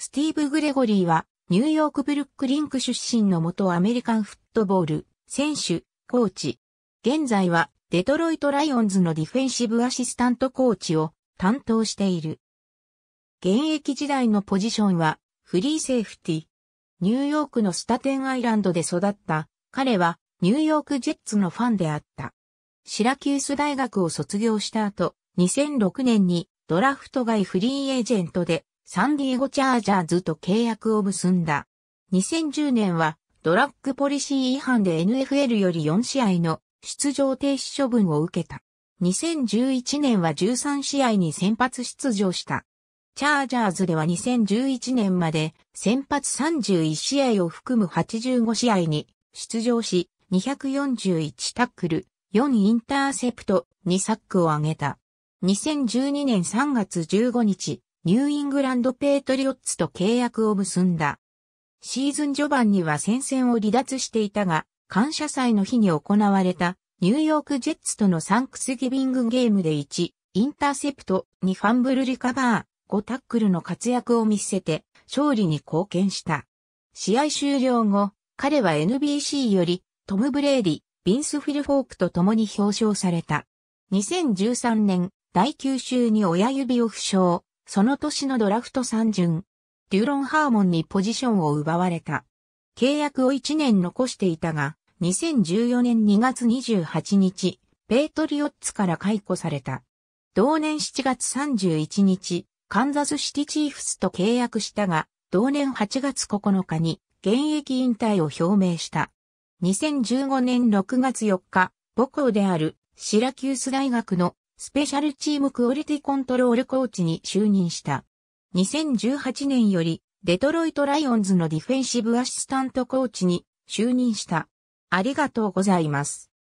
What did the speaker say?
スティーブ・グレゴリーは、ニューヨーク・ブルックリンク出身の元アメリカンフットボール、選手、コーチ。現在は、デトロイト・ライオンズのディフェンシブアシスタントコーチを担当している。現役時代のポジションは、フリーセーフティ。ニューヨークのスタテンアイランドで育った、彼は、ニューヨーク・ジェッツのファンであった。シラキュース大学を卒業した後、2006年にドラフト外フリーエージェントでサンディエゴチャージャーズと契約を結んだ。2010年はドラッグポリシー違反で NFL より4試合の出場停止処分を受けた。2011年は13試合に先発出場した。チャージャーズでは2011年まで先発31試合を含む85試合に出場し、241タックル、4インターセプト、2サックを挙げた。2012年3月15日、ニューイングランドペートリオッツと契約を結んだ。シーズン序盤には戦線を離脱していたが、感謝祭の日に行われたニューヨークジェッツとのサンクスギビングゲームで1、インターセプト、2ファンブルリカバー、5タックルの活躍を見せて勝利に貢献した。試合終了後、彼は NBC よりトム・ブレーディ、ビンス・フィルフォークと共に表彰された。2013年、第9週に親指を負傷。その年のドラフト三巡、デュロン・ハーモンにポジションを奪われた。契約を1年残していたが、2014年2月28日、ペイトリオッツから解雇された。同年7月31日、カンザスシティチーフスと契約したが、同年8月9日に現役引退を表明した。2015年6月4日、母校であるシラキュース大学のスペシャルチームクオリティコントロールコーチに就任した。2018年より、デトロイトライオンズのディフェンシブアシスタントコーチに就任した。ありがとうございます。